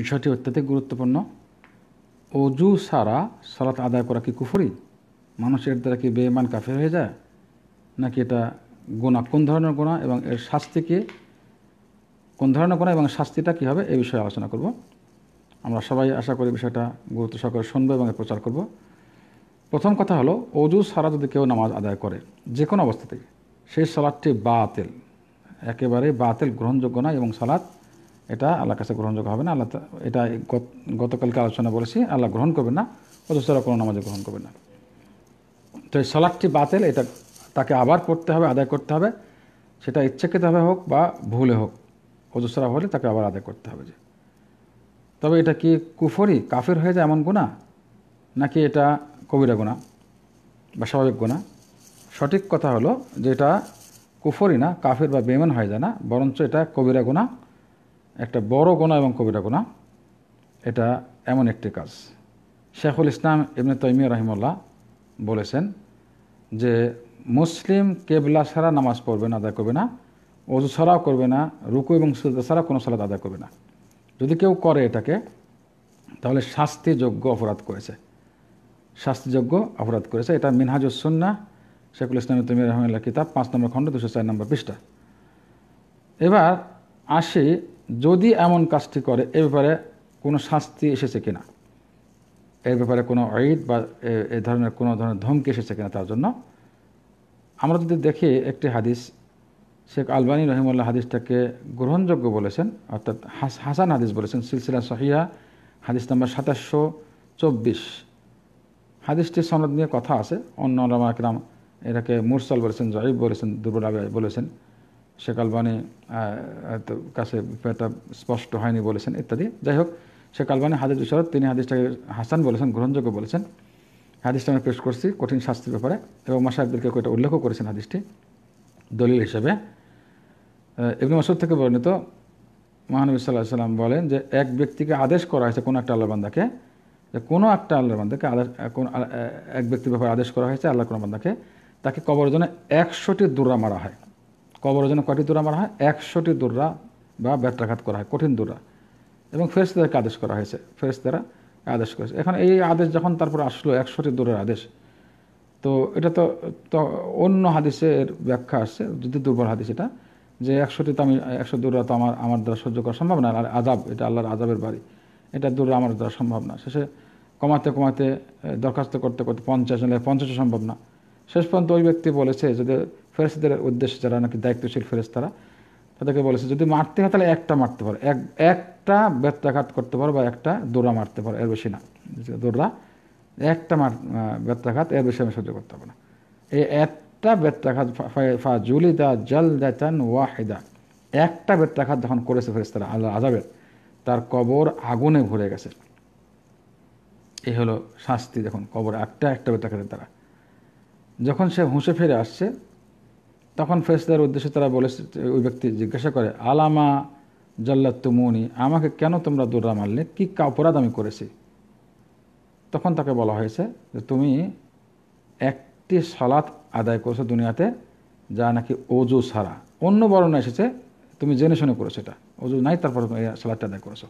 বিষয়টি অত্যধিক গুরুত্বপূর্ণ অজু সারা সলাত আদায় করা কি কুফুরি মানুষের দ্বারা কি বেমান কাফের হয়ে যায় নাকি এটা গোনা কোন ধরনের গোনা এবং এর শাস্তিকে কোন ধরনের গোনা এবং শাস্তিটা কী হবে এই বিষয়ে আলোচনা করব আমরা সবাই আশা করি বিষয়টা গুরুত্ব সহকারে শুনবো এবং প্রচার করব প্রথম কথা হলো অজু সারা যদি কেউ নামাজ আদায় করে যে কোনো অবস্থাতেই সেই সালাদটি বাতিল একেবারে বাতিল গ্রহণযোগ্য নয় এবং সালাদ এটা আল্লাহ কাছে গ্রহণযোগ্য হবে না আল্লাহ এটা গতকালকে আলোচনা বলেছি আল্লাহ গ্রহণ করবে না অথচ কোনো নামাজে গ্রহণ করবে না তো এই সলাটটি বাতিল এটা তাকে আবার পড়তে হবে আদায় করতে হবে সেটা ইচ্ছাকৃতভাবে হোক বা ভুলে হোক অজস্রা হলে তাকে আবার আদায় করতে হবে যে তবে এটা কি কুফরি কাফের হয়ে যায় এমন গুণা নাকি এটা কবিরা গুণা বা স্বাভাবিক গুণা সঠিক কথা হলো যে এটা কুফরি না কাফের বা বেমন হয়ে যায় না বরঞ্চ এটা কবিরা গুণা একটা বড় গোনা এবং কবিরা গোনা এটা এমন একটি কাজ শেখুল ইসলাম এমনি তৈমিয়া রহিমুল্লাহ বলেছেন যে মুসলিম কেবলা ছাড়া নামাজ পড়বে না আদায় করবে না অজু ছাড়াও করবে না রুকু এবং সুদা ছাড়া কোনো সালাদ আদায় করবে না যদি কেউ করে এটাকে তাহলে শাস্তিযোগ্য অপরাধ করেছে শাস্তিযোগ্য অপরাধ করেছে এটা মিনহাজুসুন্না শেখুল ইসলাম তুমির রহমুল্লাহ কিতাব পাঁচ নম্বর খণ্ড দুশো চার নম্বর পৃষ্ঠা এবার আসি যদি এমন কাজটি করে এ ব্যাপারে কোনো শাস্তি এসেছে কিনা এর ব্যাপারে কোনো ঈদ বা এ ধরনের কোনো ধরনের ধমকি এসেছে কিনা তার জন্য আমরা যদি দেখি একটি হাদিস শেখ আলবানী রহিমুল্লাহ হাদিসটাকে গ্রহণযোগ্য বলেছেন অর্থাৎ হাসান হাদিস বলেছেন সিলসিলা সহিয়া হাদিস নাম্বার সাতাশশো চব্বিশ হাদিসটি সনদ নিয়ে কথা আছে অন্য রামাকরাম এটাকে মুরসাল বলেছেন জয়ীব বলেছেন দুর্বল বলেছেন শেখ বাণী কাছে ব্যাপারটা স্পষ্ট হয়নি বলেছেন ইত্যাদি যাই হোক শেখ বাণী হাদিস বিশরত তিনি হাদিসটাকে হাসান বলেছেন গ্রহণযোগ্য বলেছেন হাদিসটা আমি পেশ করছি কঠিন শাস্তির ব্যাপারে এবং মাসাহদেরকে আব্দুলকে উল্লেখও করেছেন হাদিসটি দলিল হিসেবে ইবনু মাসুদ থেকে বর্ণিত মহানবী সাল্লাহ সাল্লাম বলেন যে এক ব্যক্তিকে আদেশ করা হয়েছে কোনো একটা আল্লাহ বান্দাকে যে কোনো একটা আল্লাহ বান্দাকে আদেশ কোন এক ব্যক্তির ব্যাপারে আদেশ করা হয়েছে আল্লাহ কোনো বান্দাকে তাকে কবর জন্য একশোটি দূরা মারা হয় কবরের জন্য কয়টি দূরা মারা হয় একশোটি দূররা বা ব্যত্রাঘাত করা হয় কঠিন দূরা এবং ফেরেস্তাদেরকে আদেশ করা হয়েছে ফেরেস্তারা আদেশ করেছে এখন এই আদেশ যখন তারপর আসলো একশোটি দূরের আদেশ তো এটা তো তো অন্য হাদিসের ব্যাখ্যা আসছে যদি দুর্বল হাদিস এটা যে একশোটি তো আমি একশো দূররা তো আমার আমার দ্বারা সহ্য করা সম্ভব না আর আজাব এটা আল্লাহর আজাবের বাড়ি এটা দূর আমার দ্বারা সম্ভব না শেষে কমাতে কমাতে দরখাস্ত করতে করতে পঞ্চাশ জনের পঞ্চাশও সম্ভব না শেষ পর্যন্ত ওই ব্যক্তি বলেছে যদি ফেরেস্তাদের উদ্দেশ্যে যারা নাকি দায়িত্বশীল ফেরেস্তারা তাদেরকে বলেছে যদি মারতে হয় তাহলে একটা মারতে পারো এক একটা ব্যত্যাঘাত করতে পারো বা একটা দৌড়া মারতে পারো এর বেশি না দৌড়া একটা মার ব্যত্যাঘাত এর বেশি আমি সহ্য করতে পারবো না এই একটা ব্যত্যাঘাত ফা জুলিদা জল দেন ওয়াহিদা একটা ব্যত্যাঘাত যখন করেছে ফেরেস্তারা আল্লাহ আজাবের তার কবর আগুনে ভরে গেছে এই হলো শাস্তি দেখুন কবর একটা একটা ব্যত্যাঘাতের দ্বারা যখন সে হুঁসে ফিরে আসছে তখন ফেরেশতার উদ্দেশ্যে তারা বলে ওই ব্যক্তি জিজ্ঞাসা করে আলামা জাল্লাতুমুনি আমাকে কেন তোমরা দৌড়া মারলে কী অপরাধ আমি করেছি তখন তাকে বলা হয়েছে যে তুমি একটি সালাত আদায় করেছো দুনিয়াতে যা নাকি অজু ছাড়া অন্য বর্ণনা এসেছে তুমি জেনে শুনে করেছো এটা অজু নাই তারপর সালাদটা আদায় করেছো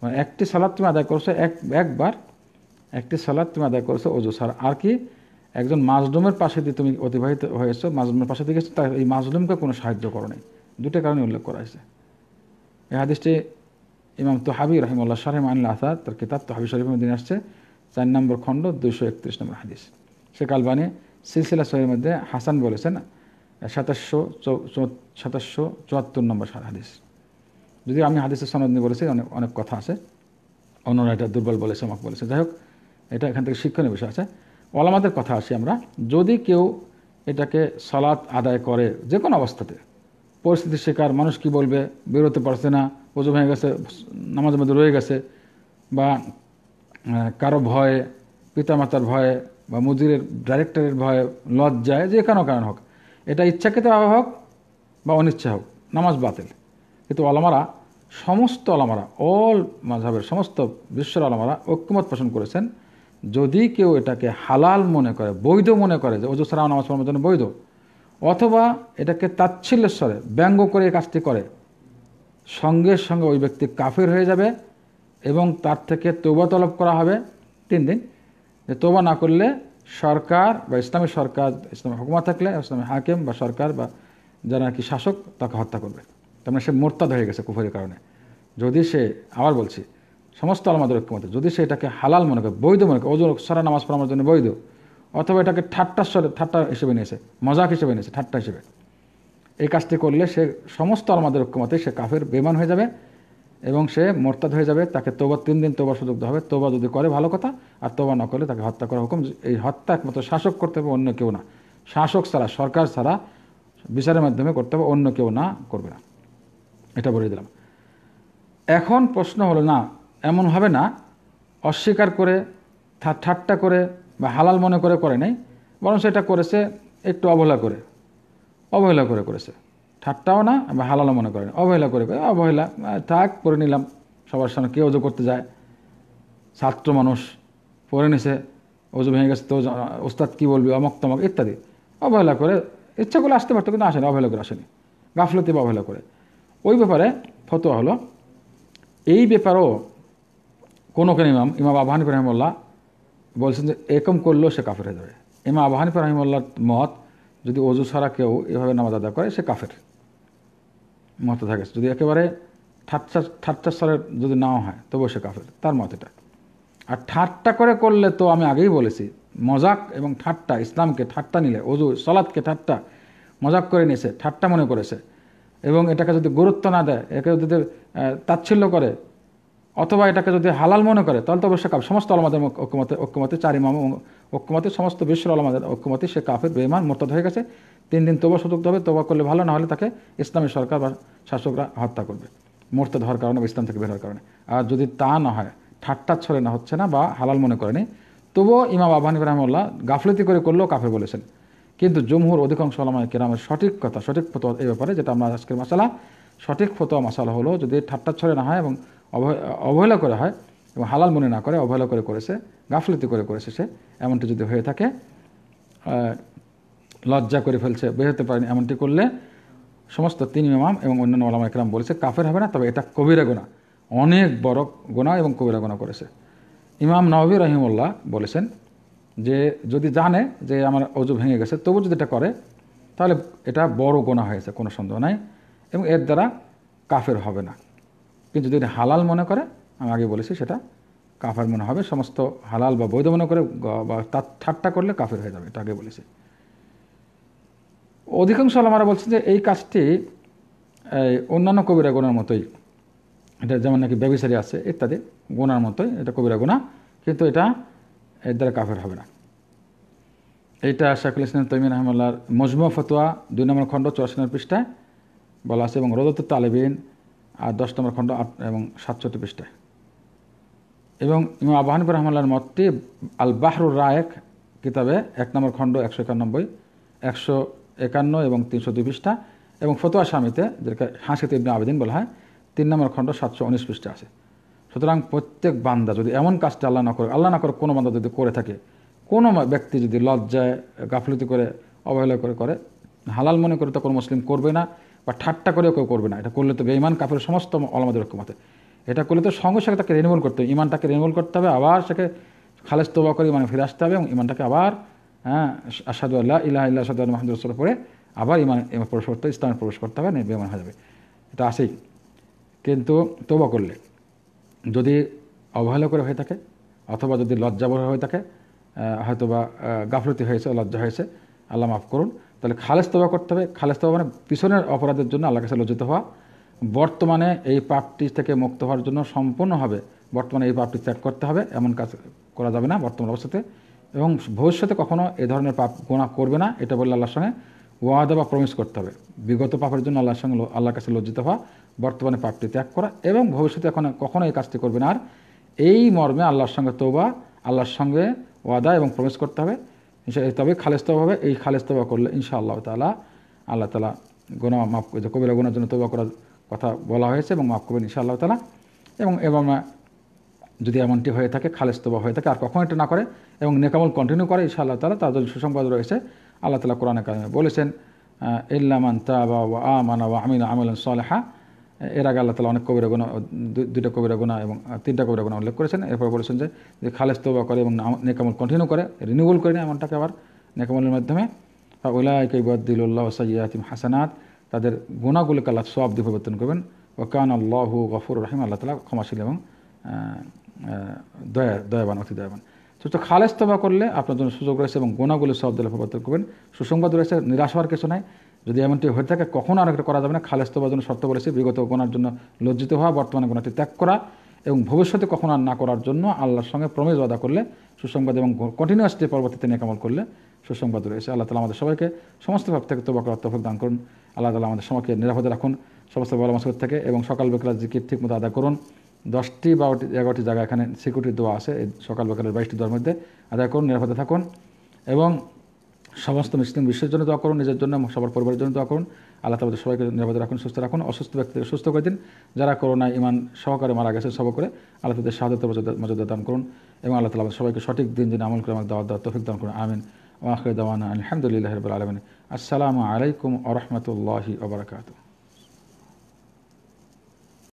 মানে একটি সালাদ তুমি আদায় করছো এক একবার একটি সালাদ তুমি আদায় করেছো অজু ছাড়া আর কি একজন মাজলুমের পাশে দিয়ে তুমি অতিবাহিত হয়েছো মাজলুমের পাশে দিয়ে গেছো তার এই মাজলুমকে কোনো সাহায্য করো নাই দুটো কারণে উল্লেখ করা হয়েছে এই হাদিসটি ইমাম তোহাবি রহিমুল্লাহ শাহিম আনিল আসাদ তার কিতাব তোহাবি শরীফ দিন আসছে চার নম্বর খণ্ড দুইশো একত্রিশ নম্বর হাদিস সে আলবানি সিলসিলা সহির মধ্যে হাসান বলেছেন সাতাশশো সাতাশশো চুয়াত্তর নম্বর হাদিস যদি আমি হাদিসের সনদ নিয়ে বলেছি অনেক অনেক কথা আছে অন্যরা এটা দুর্বল বলেছে আমাকে বলেছে যাই হোক এটা এখান থেকে শিক্ষণীয় বিষয় আছে ওলামাদের কথা আসি আমরা যদি কেউ এটাকে সালাত আদায় করে যে কোনো অবস্থাতে পরিস্থিতির শিকার মানুষ কি বলবে বেরোতে পারছে না ওজু ভেঙে গেছে নামাজের মধ্যে রয়ে গেছে বা কারো ভয়ে পিতামাতার ভয়ে বা মুজিরের ডাইরেক্টরের ভয়ে লজ্জায় যে কোনো কারণ হোক এটা ইচ্ছাকৃত হোক বা অনিচ্ছা হোক নামাজ বাতিল কিন্তু আলামারা সমস্ত আলামারা অল মাঝাবের সমস্ত বিশ্বের আলামারা ঐক্যমত পোষণ করেছেন যদি কেউ এটাকে হালাল মনে করে বৈধ মনে করে যে অজু ছাড়াও নামাজ পড়ার জন্য বৈধ অথবা এটাকে তাচ্ছিল্যের স্বরে ব্যঙ্গ করে এই কাজটি করে সঙ্গে সঙ্গে ওই ব্যক্তি কাফের হয়ে যাবে এবং তার থেকে তোবা তলব করা হবে তিন দিন যে তোবা না করলে সরকার বা ইসলামী সরকার ইসলামী হকুমা থাকলে ইসলামী হাকিম বা সরকার বা যারা কি শাসক তাকে হত্যা করবে তার মানে সে মোরতাদ হয়ে গেছে কুফারির কারণে যদি সে আবার বলছি সমস্ত আলমাদের ঐক্যমত যদি সে এটাকে হালাল মনে করে বৈধ মনে করে ওজন সারা নামাজ পড়ানোর জন্য বৈধ অথবা এটাকে ঠাট্টা স্বরে ঠাট্টা হিসেবে নিয়েছে মজাক হিসেবে নিয়েছে ঠাট্টা হিসেবে এই কাজটি করলে সে সমস্ত আলমাদের ঐক্যমতে সে কাফের বেমান হয়ে যাবে এবং সে মোরতাদ হয়ে যাবে তাকে তোবা তিন দিন তোবার সুযোগ হবে তোবা যদি করে ভালো কথা আর তোবা না করলে তাকে হত্যা করার হুকুম এই হত্যা একমাত্র শাসক করতে হবে অন্য কেউ না শাসক ছাড়া সরকার ছাড়া বিচারের মাধ্যমে করতে হবে অন্য কেউ না করবে না এটা বলে দিলাম এখন প্রশ্ন হলো না এমন হবে না অস্বীকার করে ঠাট্টা করে বা হালাল মনে করে করে নাই বরং সেটা করেছে একটু অবহেলা করে অবহেলা করে করেছে ঠাট্টাও না বা হালালও মনে করে অবহেলা করে করে অবহেলা থাক করে নিলাম সবার সামনে কে অজু করতে যায় ছাত্র মানুষ পড়ে নিছে অজু ভেঙে গেছে তো ওস্তাদ কী বলবি অমক তমক ইত্যাদি অবহেলা করে ইচ্ছা করলে আসতে পারতো কিন্তু আসেনি অবহেলা করে আসেনি গাফলতি বা অবহেলা করে ওই ব্যাপারে ফতোয়া হলো এই ব্যাপারেও কোন কোন ইমাম ইমাম আবু হানিফ বলছেন যে একম করলেও সে কাফের হয়ে যাবে ইমাম আবু হানিফ মত যদি অজু ছাড়া কেউ এভাবে নামাজ আদা করে সে কাফের মত থাকে যদি একেবারে ঠাট্টা ঠাট্টা সালের যদি নাও হয় তবুও সে কাফের তার মত এটা আর ঠাট্টা করে করলে তো আমি আগেই বলেছি মজাক এবং ঠাট্টা ইসলামকে ঠাট্টা নিলে অজু সলাদকে ঠাট্টা মজাক করে নিয়েছে ঠাট্টা মনে করেছে এবং এটাকে যদি গুরুত্ব না দেয় একে যদি তাচ্ছিল্য করে অথবা এটাকে যদি হালাল মনে করে তাহলে তো অবশ্যই কাপ সমস্ত আলমাদের ঐক্যমতে ঐক্যমতে চার ইমাম ঐক্যমতে সমস্ত বিশ্বের আলমাদের ঐক্যমতে সে কাফের বেমান মোরতাদ হয়ে গেছে তিন দিন তবা সতর্ক হবে তবা করলে ভালো না হলে তাকে ইসলামী সরকার বা শাসকরা হত্যা করবে মোরতাদ হওয়ার কারণে বা ইসলাম থেকে বের হওয়ার কারণে আর যদি তা না হয় ঠাট্টা ছড়ে না হচ্ছে না বা হালাল মনে করেনি তবুও ইমাম আবহানি রহমল্লাহ গাফলতি করে করলেও কাফের বলেছেন কিন্তু জমহুর অধিকাংশ আলমায় কেরামের সঠিক কথা সঠিক ফতোয়া এই ব্যাপারে যেটা আমরা আজকের মশালা সঠিক ফতোয়া মশালা হলো যদি ঠাট্টা ছড়ে না হয় এবং অবহেলা করা হয় এবং হালাল মনে না করে অবহেলা করে করেছে গাফলতি করে করেছে সে এমনটি যদি হয়ে থাকে লজ্জা করে ফেলছে বের হতে পারেনি এমনটি করলে সমস্ত তিন ইমাম এবং অন্যান্য আলাম একরাম বলেছে কাফের হবে না তবে এটা কবিরা গোনা অনেক বড় গোনা এবং কবিরা গোনা করেছে ইমাম নবী রহিমুল্লাহ বলেছেন যে যদি জানে যে আমার অজু ভেঙে গেছে তবু যদি এটা করে তাহলে এটা বড় গোনা হয়েছে কোনো সন্দেহ নাই এবং এর দ্বারা কাফের হবে না কিন্তু যদি হালাল মনে করে আমি আগে বলেছি সেটা কাফের মনে হবে সমস্ত হালাল বা বৈধ মনে করে বা তার ঠাট্টা করলে কাফের হয়ে যাবে এটা আগে বলেছি অধিকাংশ আলমারা বলছেন যে এই কাজটি অন্যান্য কবিরা গোনার মতোই এটা যেমন নাকি ব্যবসারী আছে ইত্যাদি গোনার মতোই এটা কবিরা গোনা কিন্তু এটা এর দ্বারা কাফের হবে না এটা শাকুল ইসলাম তৈমিন আহমুল্লাহর মজমু ফতোয়া দুই নম্বর খণ্ড চুয়াশি পৃষ্ঠায় বলা আছে এবং রোদত তালেবিন আর দশ নম্বর খণ্ড আট এবং সাতষট্টি পৃষ্ঠায় এবং ইমাম আবু হানিফুর রহমাল্লার মতটি আল বাহরুর রায়েক কিতাবে এক নম্বর খণ্ড একশো একানব্বই একশো একান্ন এবং তিনশো দুই পৃষ্ঠা এবং ফতোয়া স্বামীতে যেটাকে হাসিতে ইবনে আবেদিন বলা হয় তিন নম্বর খণ্ড সাতশো উনিশ পৃষ্ঠা আছে সুতরাং প্রত্যেক বান্দা যদি এমন কাজটা আল্লাহ না করে আল্লাহ না করে কোনো বান্দা যদি করে থাকে কোনো ব্যক্তি যদি লজ্জায় গাফলতি করে অবহেলা করে করে হালাল মনে করে তো কোনো মুসলিম করবে না বা ঠাট্টা করেও কেউ করবে না এটা করলে তো বেঈমান কাপের সমস্ত আলামাদের ঐক্যমতে এটা করলে তো সঙ্গে সঙ্গে তাকে রিনিউল করতে হবে ইমানটাকে রিনিউল করতে হবে আবার সেকে খালেজ তোবা করে ইমানে ফিরে আসতে হবে এবং ইমানটাকে আবার হ্যাঁ আসাদু আল্লাহ ইল্লাহ ইল্লাহ সাদু আল্লাহ মাহমুদুল পরে আবার ইমান ইমান প্রবেশ করতে ইসলামে প্রবেশ করতে হবে বেমান হয়ে যাবে এটা আসেই কিন্তু তোবা করলে যদি অবহেলা করে হয়ে থাকে অথবা যদি লজ্জাবহ হয়ে থাকে হয়তোবা গাফলতি হয়েছে লজ্জা হয়েছে আল্লাহ মাফ করুন তাহলে খালেজ তবা করতে হবে খালেজ তবা মানে পিছনের অপরাধের জন্য আল্লাহ কাছে লজ্জিত হওয়া বর্তমানে এই পাপটি থেকে মুক্ত হওয়ার জন্য সম্পূর্ণভাবে বর্তমানে এই পাপটি ত্যাগ করতে হবে এমন কাজ করা যাবে না বর্তমান অবস্থাতে এবং ভবিষ্যতে কখনও এ ধরনের পাপ গোনা করবে না এটা বললে আল্লাহর সঙ্গে ওয়াদা বা প্রমিস করতে হবে বিগত পাপের জন্য আল্লাহর সঙ্গে আল্লাহর কাছে লজ্জিত হওয়া বর্তমানে পাপটি ত্যাগ করা এবং ভবিষ্যতে এখন কখনও এই কাজটি করবে না আর এই মর্মে আল্লাহর সঙ্গে তৌবা আল্লাহর সঙ্গে ওয়াদা এবং প্রমিস করতে হবে তবে খালেজ হবে এই খালেজ করলে ইনশা আল্লাহ তালা আল্লাহ তালা গোনা মাফ যে কবিরা গোনার জন্য তবা করার কথা বলা হয়েছে এবং মাফ করবেন ইনশা আল্লাহ তালা এবং এবং যদি এমনটি হয়ে থাকে খালেজ তবা হয়ে থাকে আর কখন এটা না করে এবং নেকামল কন্টিনিউ করে ইনশা আল্লাহ তালা তার জন্য সুসংবাদ রয়েছে আল্লাহ তালা কোরআন কালামে বলেছেন ইল্লামান তাবা ও আমানা ও আমিন আমলান সালেহা এর আগে আল্লাহ তালা অনেক কবিরা গুণা দুইটা কবিরা গুণা এবং তিনটা কবিরা গুণা উল্লেখ করেছেন এরপর বলেছেন যে যে খালেজ তোবা করে এবং নেকামল কন্টিনিউ করে রিনিউবল করে নেয় এমনটাকে আবার নেকামলের মাধ্যমে ওলাইকে সাইয়াতিম হাসানাত তাদের গুণাগুলোকে আল্লাহ সব দিয়ে পরিবর্তন করবেন ও কান আল্লাহ গফুর রহিম আল্লাহ তালা ক্ষমাশীল এবং দয়া দয়াবান অতি দয়াবান সুস্থ খালেজ তোবা করলে আপনার জন্য সুযোগ রয়েছে এবং গুণাগুলো সব দিলে পরিবর্তন করবেন সুসংবাদ রয়েছে নিরাশ হওয়ার কিছু নাই যদি এমনটি হয়ে থাকে কখনও আর একটা করা যাবে না খালেস্ত বা জন্য শর্ত বলেছে বিগত গোনার জন্য লজ্জিত হওয়া বর্তমানে গোনাটি ত্যাগ করা এবং ভবিষ্যতে কখনো আর না করার জন্য আল্লাহর সঙ্গে প্রমেজ আদা করলে সুসংবাদ এবং কন্টিনিউয়াসলি পরবর্তীতে নেকামল করলে সুসংবাদ রয়েছে আল্লাহ তালা আমাদের সবাইকে সমস্ত ভাব থেকে তো করার তফক দান করুন আল্লাহ তালা আমাদের সবাইকে নিরাপদে রাখুন সমস্ত বলা মাসুদ থেকে এবং সকাল বেকালের জিকির ঠিক মতো আদা করুন দশটি বারোটি এগারোটি জায়গা এখানে সিকিউরিটি দেওয়া আছে এই সকাল বেকালের বাইশটি দোয়ার মধ্যে আদায় করুন নিরাপদে থাকুন এবং সমস্ত মুসলিম বিশ্বের জন্য দোয়া করুন নিজের জন্য সবার পরিবারের জন্য দোয়া করুন আল্লাহ তাদের সবাইকে নিরাপদে রাখুন সুস্থ রাখুন অসুস্থ ব্যক্তিদের সুস্থ করে দিন যারা করোনায় ইমান সহকারে মারা গেছে সব করে আল্লাহ তাদের শাহাদতের মর্যাদা দান করুন এবং আল্লাহ তালা সবাইকে সঠিক দিন দিন আমল করে আমার দাওয়া দাওয়া তফিক দান করুন আমিন দাওয়ান আলহামদুলিল্লাহ আলমিন আসসালামু আলাইকুম আরহামতুল্লাহি ওবরাকাতু